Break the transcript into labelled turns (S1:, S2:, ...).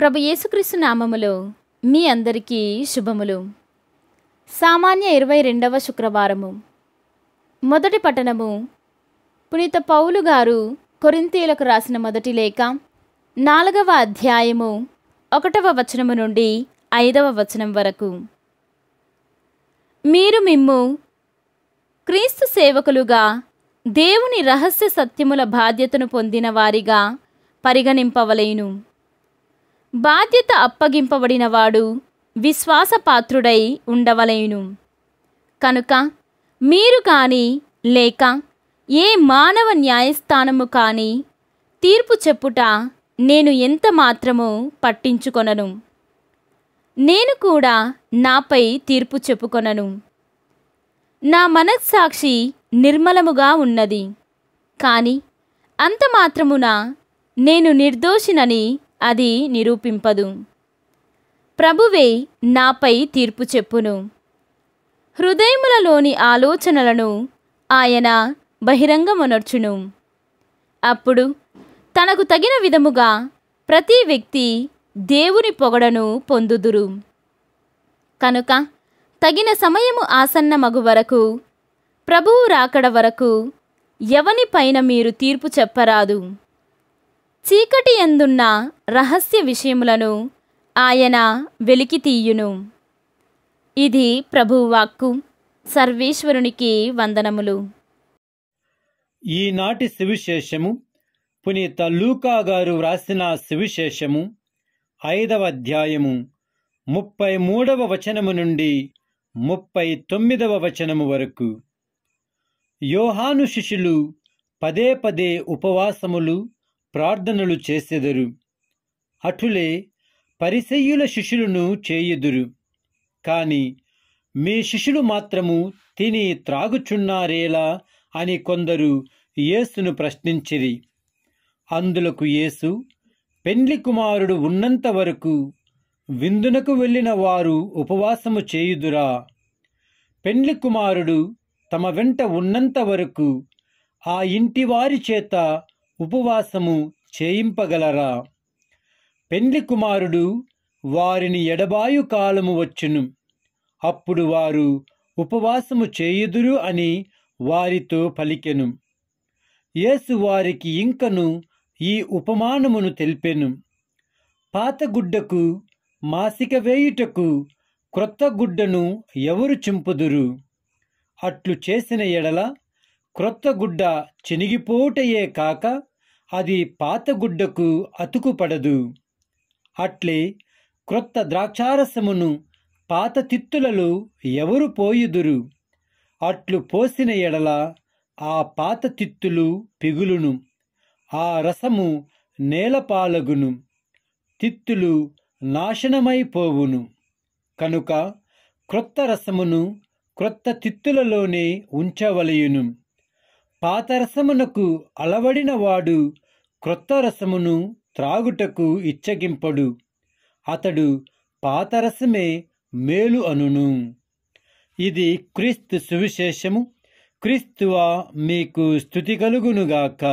S1: ప్రభు యేసుక్రీస్తు నామములో మీ అందరికీ శుభములు సామాన్య ఇరవై రెండవ శుక్రవారము మొదటి పట్టణము పునీత పౌలు గారు కొరింతీలకు రాసిన మొదటి లేఖ నాలుగవ అధ్యాయము ఒకటవ వచనము నుండి ఐదవ వచనం వరకు మీరు మిమ్ము క్రీస్తు సేవకులుగా దేవుని రహస్య సత్యముల బాధ్యతను పొందిన వారిగా పరిగణింపవలేను బాధ్యత అప్పగింపబడినవాడు విశ్వాసపాత్రుడై ఉండవలేను కనుక మీరు కానీ లేక ఏ మానవ న్యాయస్థానము కానీ తీర్పు చెప్పుట నేను ఎంత మాత్రము పట్టించుకొనను నేను కూడా నాపై తీర్పు చెప్పుకొనను నా మనస్సాక్షి నిర్మలముగా ఉన్నది కానీ అంత మాత్రమున నేను నిర్దోషినని అది నిరూపింపదు ప్రభువే నాపై తీర్పు చెప్పును హృదయములలోని ఆలోచనలను ఆయన బహిరంగమునర్చును అప్పుడు తనకు తగిన విధముగా ప్రతి వ్యక్తి దేవుని పొగడను పొందుదురు కనుక తగిన సమయము ఆసన్నమగు వరకు ప్రభువు రాకడ వరకు ఎవని పైన మీరు తీర్పు చెప్పరాదు చీకటి ఎందున్న రహస్య విషయములను ఆయన వెలికి తీయును ఇది ప్రభువాక్కు సర్వేశ్వరునికి వందనములు
S2: ఈనాటి సువిశేషము పునీత లూకా గారు వ్రాసిన సువిశేషము ఐదవ అధ్యాయము ముప్పై మూడవ వచనము నుండి ముప్పై తొమ్మిదవ వచనము వరకు యోహాను శిష్యులు పదే పదే ఉపవాసములు ప్రార్థనలు చేసెదరు అటులే పరిసయ్యుల శిష్యులను చేయుదురు కాని మీ శిష్యులు మాత్రము తిని త్రాగుచున్నారేలా అని కొందరు యేసును ప్రశ్నించిరి అందులకు యేసు పెండ్లి కుమారుడు ఉన్నంత వరకు విందునకు వెళ్ళిన వారు ఉపవాసము చేయుదురా పెండ్లి కుమారుడు తమ వెంట ఉన్నంత వరకు ఆ ఇంటి వారి చేత ఉపవాసము చేయింపగలరా పెండ్లి కుమారుడు వారిని ఎడబాయు కాలము వచ్చును అప్పుడు వారు ఉపవాసము చేయుదురు అని వారితో పలికెను యేసు వారికి ఇంకను ఈ ఉపమానమును తెలిపెను పాతగుడ్డకు మాసిక వేయుటకు క్రొత్త గుడ్డను ఎవరు చింపుదురు అట్లు చేసిన ఎడల క్రొత్త గుడ్డ చినిగిపోటయే కాక అది పాతగుడ్డకు అతుకుపడదు అట్లే క్రొత్త ద్రాక్షారసమును పాత తిత్తులలో ఎవరు పోయుదురు అట్లు పోసిన ఎడల ఆ పాత తిత్తులు పిగులును ఆ రసము నేలపాలగును తిత్తులు నాశనమైపోవును కనుక క్రొత్త రసమును క్రొత్త తిత్తులలోనే ఉంచవలయును పాతరసమునకు అలవడినవాడు క్రొత్త రసమును త్రాగుటకు ఇచ్చగింపడు అతడు పాతరసమే మేలు అనును ఇది క్రీస్తు సువిశేషము క్రీస్తువా మీకు స్థుతి కలుగునుగాక